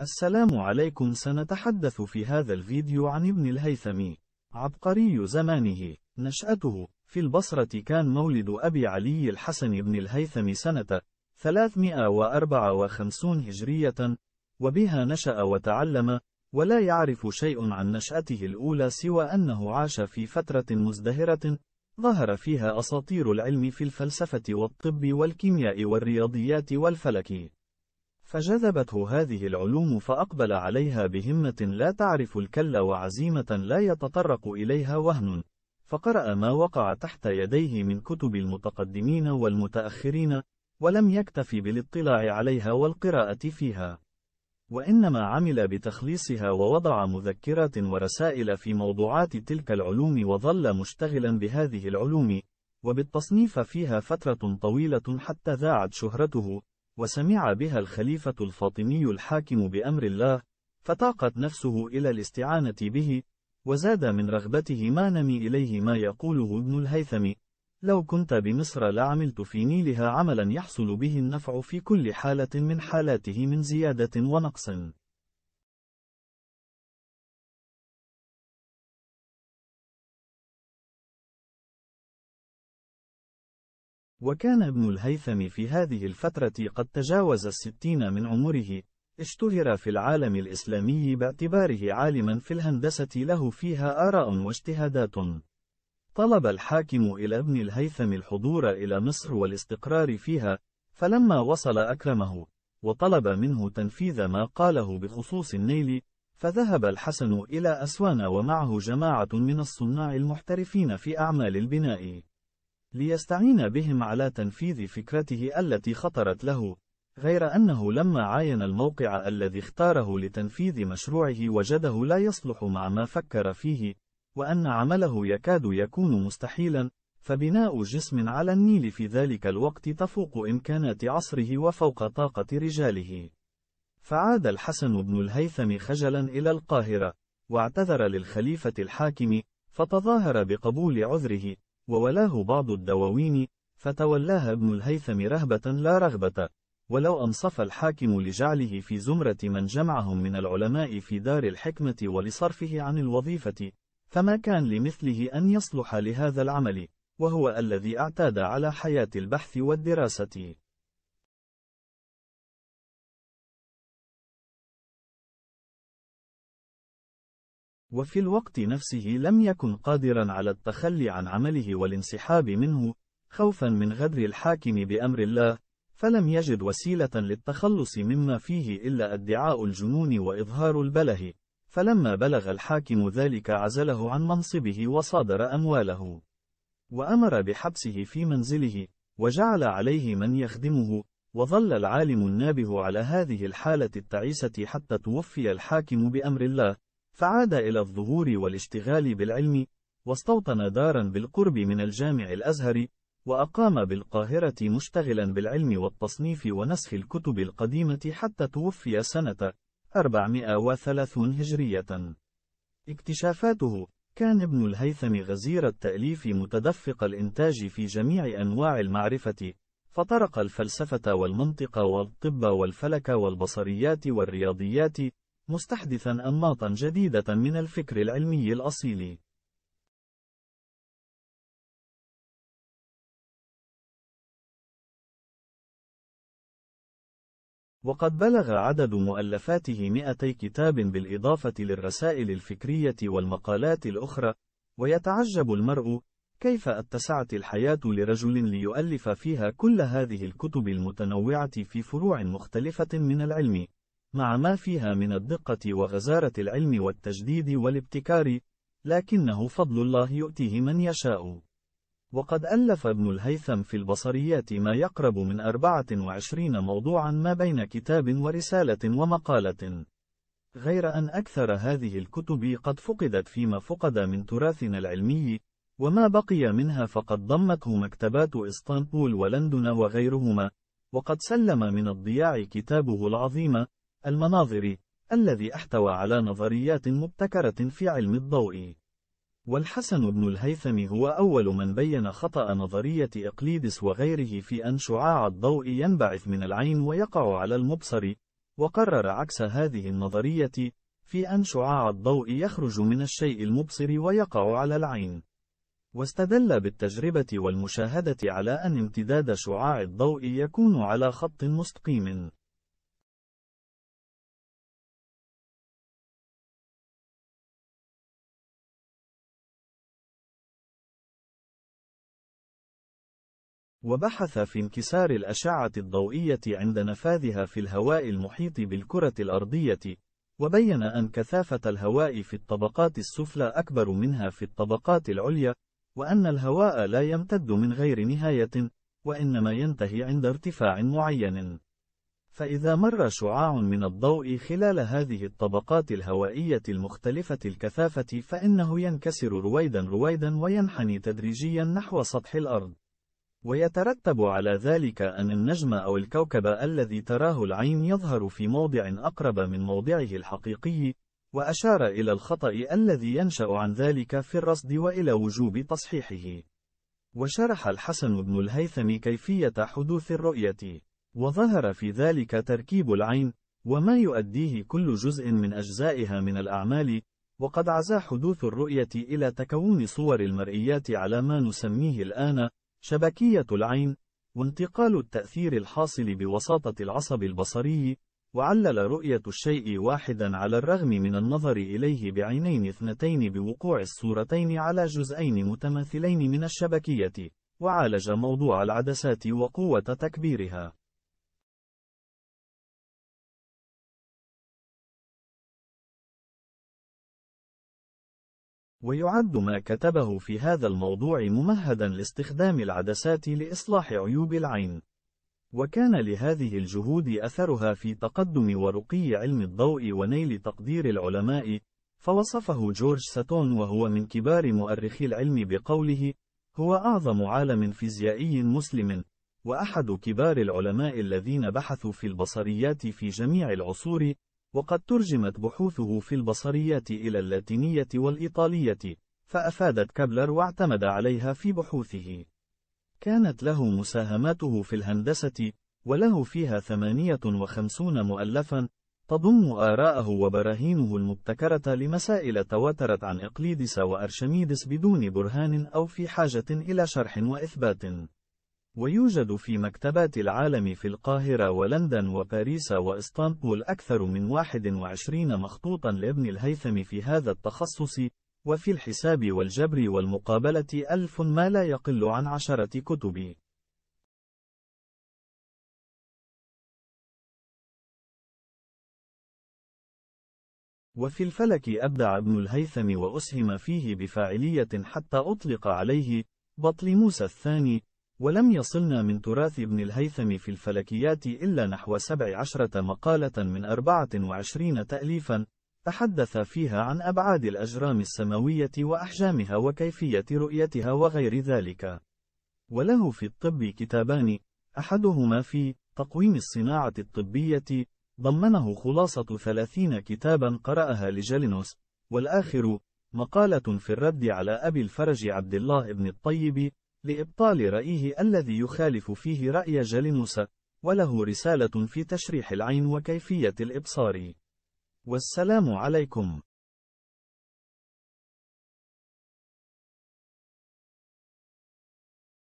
السلام عليكم سنتحدث في هذا الفيديو عن ابن الهيثمي عبقري زمانه نشأته في البصرة كان مولد أبي علي الحسن بن الهيثم سنة 354 هجرية وبها نشأ وتعلم ولا يعرف شيء عن نشأته الأولى سوى أنه عاش في فترة مزدهرة ظهر فيها أساطير العلم في الفلسفة والطب والكيمياء والرياضيات والفلك فجذبته هذه العلوم فأقبل عليها بهمة لا تعرف الكل وعزيمة لا يتطرق إليها وهن فقرأ ما وقع تحت يديه من كتب المتقدمين والمتأخرين ولم يكتف بالاطلاع عليها والقراءة فيها وإنما عمل بتخليصها ووضع مذكرات ورسائل في موضوعات تلك العلوم وظل مشتغلا بهذه العلوم وبالتصنيف فيها فترة طويلة حتى ذاعت شهرته وسمع بها الخليفة الفاطمي الحاكم بأمر الله، فتاقت نفسه إلى الاستعانة به، وزاد من رغبته ما نمي إليه ما يقوله ابن الهيثم، لو كنت بمصر لعملت في نيلها عملا يحصل به النفع في كل حالة من حالاته من زيادة ونقص. وكان ابن الهيثم في هذه الفترة قد تجاوز الستين من عمره اشتهر في العالم الإسلامي باعتباره عالما في الهندسة له فيها آراء واجتهادات طلب الحاكم إلى ابن الهيثم الحضور إلى مصر والاستقرار فيها فلما وصل أكرمه وطلب منه تنفيذ ما قاله بخصوص النيل فذهب الحسن إلى أسوان ومعه جماعة من الصناع المحترفين في أعمال البناء ليستعين بهم على تنفيذ فكرته التي خطرت له غير أنه لما عاين الموقع الذي اختاره لتنفيذ مشروعه وجده لا يصلح مع ما فكر فيه وأن عمله يكاد يكون مستحيلا فبناء جسم على النيل في ذلك الوقت تفوق إمكانات عصره وفوق طاقة رجاله فعاد الحسن بن الهيثم خجلا إلى القاهرة واعتذر للخليفة الحاكم فتظاهر بقبول عذره وولاه بعض الدواوين فتولاها ابن الهيثم رهبة لا رغبة ولو أنصف الحاكم لجعله في زمرة من جمعهم من العلماء في دار الحكمة ولصرفه عن الوظيفة فما كان لمثله أن يصلح لهذا العمل وهو الذي اعتاد على حياة البحث والدراسة وفي الوقت نفسه لم يكن قادرا على التخلي عن عمله والانسحاب منه خوفا من غدر الحاكم بأمر الله فلم يجد وسيلة للتخلص مما فيه إلا ادعاء الجنون وإظهار البله فلما بلغ الحاكم ذلك عزله عن منصبه وصادر أمواله وأمر بحبسه في منزله وجعل عليه من يخدمه وظل العالم النابه على هذه الحالة التعيسة حتى توفي الحاكم بأمر الله فعاد إلى الظهور والاشتغال بالعلم واستوطن دارا بالقرب من الجامع الأزهر وأقام بالقاهرة مشتغلا بالعلم والتصنيف ونسخ الكتب القديمة حتى توفي سنة 430 هجرية اكتشافاته كان ابن الهيثم غزير التأليف متدفق الإنتاج في جميع أنواع المعرفة فطرق الفلسفة والمنطق والطب والفلك والبصريات والرياضيات مستحدثا أنماطا جديدة من الفكر العلمي الأصيل. وقد بلغ عدد مؤلفاته 200 كتاب بالإضافة للرسائل الفكرية والمقالات الأخرى، ويتعجب المرء كيف اتسعت الحياة لرجل ليؤلف فيها كل هذه الكتب المتنوعة في فروع مختلفة من العلم. مع ما فيها من الدقة وغزارة العلم والتجديد والابتكار، لكنه فضل الله يؤتيه من يشاء. وقد ألف ابن الهيثم في البصريات ما يقرب من 24 موضوعا ما بين كتاب ورسالة ومقالة. غير أن أكثر هذه الكتب قد فقدت فيما فقد من تراثنا العلمي، وما بقي منها فقد ضمته مكتبات إسطنبول ولندن وغيرهما، وقد سلم من الضياع كتابه العظيم، المناظر الذي احتوى على نظريات مبتكرة في علم الضوء والحسن بن الهيثم هو أول من بين خطأ نظرية إقليدس وغيره في أن شعاع الضوء ينبعث من العين ويقع على المبصر وقرر عكس هذه النظرية في أن شعاع الضوء يخرج من الشيء المبصر ويقع على العين واستدل بالتجربة والمشاهدة على أن امتداد شعاع الضوء يكون على خط مستقيم وبحث في انكسار الأشعة الضوئية عند نفاذها في الهواء المحيط بالكرة الأرضية، وبين أن كثافة الهواء في الطبقات السفلى أكبر منها في الطبقات العليا، وأن الهواء لا يمتد من غير نهاية، وإنما ينتهي عند ارتفاع معين. فإذا مر شعاع من الضوء خلال هذه الطبقات الهوائية المختلفة الكثافة فإنه ينكسر رويدا رويدا وينحني تدريجيا نحو سطح الأرض. ويترتب على ذلك أن النجم أو الكوكب الذي تراه العين يظهر في موضع أقرب من موضعه الحقيقي، وأشار إلى الخطأ الذي ينشأ عن ذلك في الرصد وإلى وجوب تصحيحه. وشرح الحسن بن الهيثم كيفية حدوث الرؤية، وظهر في ذلك تركيب العين، وما يؤديه كل جزء من أجزائها من الأعمال، وقد عزا حدوث الرؤية إلى تكون صور المرئيات على ما نسميه الآن شبكية العين وانتقال التأثير الحاصل بوساطة العصب البصري وعلل رؤية الشيء واحدا على الرغم من النظر إليه بعينين اثنتين بوقوع الصورتين على جزئين متماثلين من الشبكية وعالج موضوع العدسات وقوة تكبيرها ويعد ما كتبه في هذا الموضوع ممهدا لاستخدام العدسات لإصلاح عيوب العين وكان لهذه الجهود أثرها في تقدم ورقي علم الضوء ونيل تقدير العلماء فوصفه جورج ساتون وهو من كبار مؤرخي العلم بقوله هو أعظم عالم فيزيائي مسلم وأحد كبار العلماء الذين بحثوا في البصريات في جميع العصور وقد ترجمت بحوثه في البصريات إلى اللاتينية والإيطالية، فأفادت كبلر واعتمد عليها في بحوثه. كانت له مساهماته في الهندسة، وله فيها 58 مؤلفًا، تضم آراءه وبراهينه المبتكرة لمسائل تواترت عن إقليدس وأرشميدس بدون برهان أو في حاجة إلى شرح وإثبات. ويوجد في مكتبات العالم في القاهرة ولندن وباريس وإسطنبول أكثر من 21 مخطوطا لابن الهيثم في هذا التخصص، وفي الحساب والجبر والمقابلة ألف ما لا يقل عن عشرة كتب. وفي الفلك أبدع ابن الهيثم وأسهم فيه بفاعلية حتى أطلق عليه بطليموس الثاني ولم يصلنا من تراث ابن الهيثم في الفلكيات إلا نحو سبع عشرة مقالة من أربعة وعشرين تأليفا تحدث فيها عن أبعاد الأجرام السماوية وأحجامها وكيفية رؤيتها وغير ذلك وله في الطب كتابان أحدهما في تقويم الصناعة الطبية ضمنه خلاصة ثلاثين كتابا قرأها لجالينوس والآخر مقالة في الرد على أبي الفرج عبد الله بن الطيب لإبطال رأيه الذي يخالف فيه رأي جالينوس، وله رسالة في تشريح العين وكيفية الإبصار. والسلام عليكم